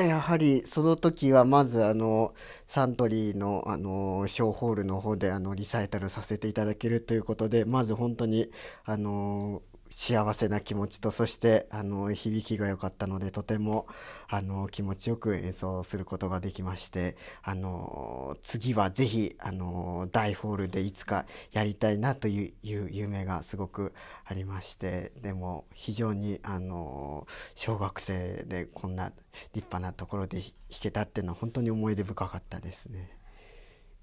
ややはりその時はまずあのサントリーのあのショーホールの方であのリサイタルさせていただけるということでまず本当にあの幸せな気持ちとそしてあの響きが良かったのでとてもあの気持ちよく演奏することができましてあの次は是非あの大ホールでいつかやりたいなという夢がすごくありましてでも非常にあの小学生でこんな立派なところで弾けたっていうのは本当に思い出深かったですね。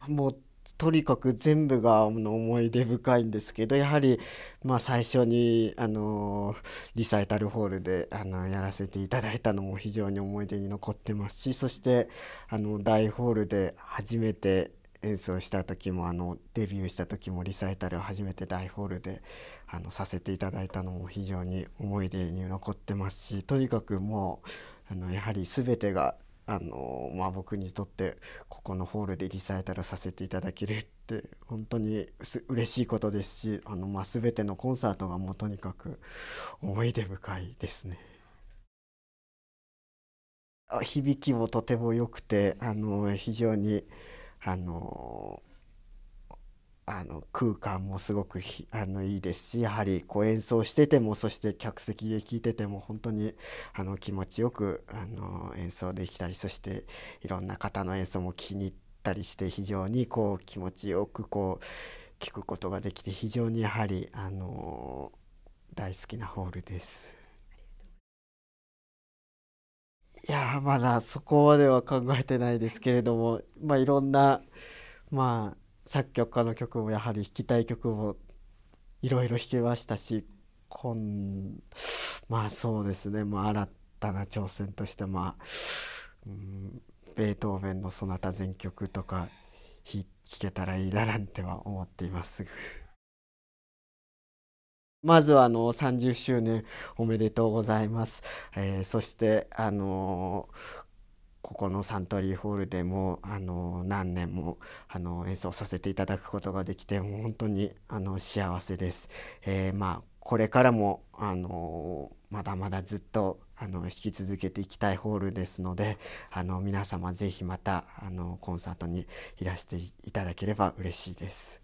もうとにかく全部が思い出深いんですけどやはり、まあ、最初にあのリサイタルホールであのやらせていただいたのも非常に思い出に残ってますしそしてあの大ホールで初めて演奏した時もあのデビューした時もリサイタルを初めて大ホールであのさせていただいたのも非常に思い出に残ってますしとにかくもうあのやはり全てがあのまあ、僕にとってここのホールでリサイタルさせていただけるって本当に嬉しいことですしあの、まあ、全てのコンサートがもうとにかく思い出深いですね。響きもとても良くてあの非常にあのあの空間もすごくあのいいですしやはりこう演奏しててもそして客席で聴いてても本当にあの気持ちよくあの演奏できたりそしていろんな方の演奏も気に入ったりして非常にこう気持ちよくこう聴くことができて非常にやはりあの大好きなホールです。いやまだそこまでは考えてないですけれども、まあ、いろんな、まあ、作曲家の曲をやはり弾きたい曲をいろいろ弾けましたしこんまあそうですね、まあ、新たな挑戦としてまあ、うん、ベートーベンの「ソナタ全曲」とか弾けたらいいななんては思っています。まずはあの30周年おめでとうございます。えー、そしてあのーここのサントリーホールでもあの何年もあの演奏させていただくことができて本当にあの幸せです。えー、まあ、これからもあのまだまだずっとあの引き続けていきたいホールですのであの皆様是非またあのコンサートにいらしていただければ嬉しいです。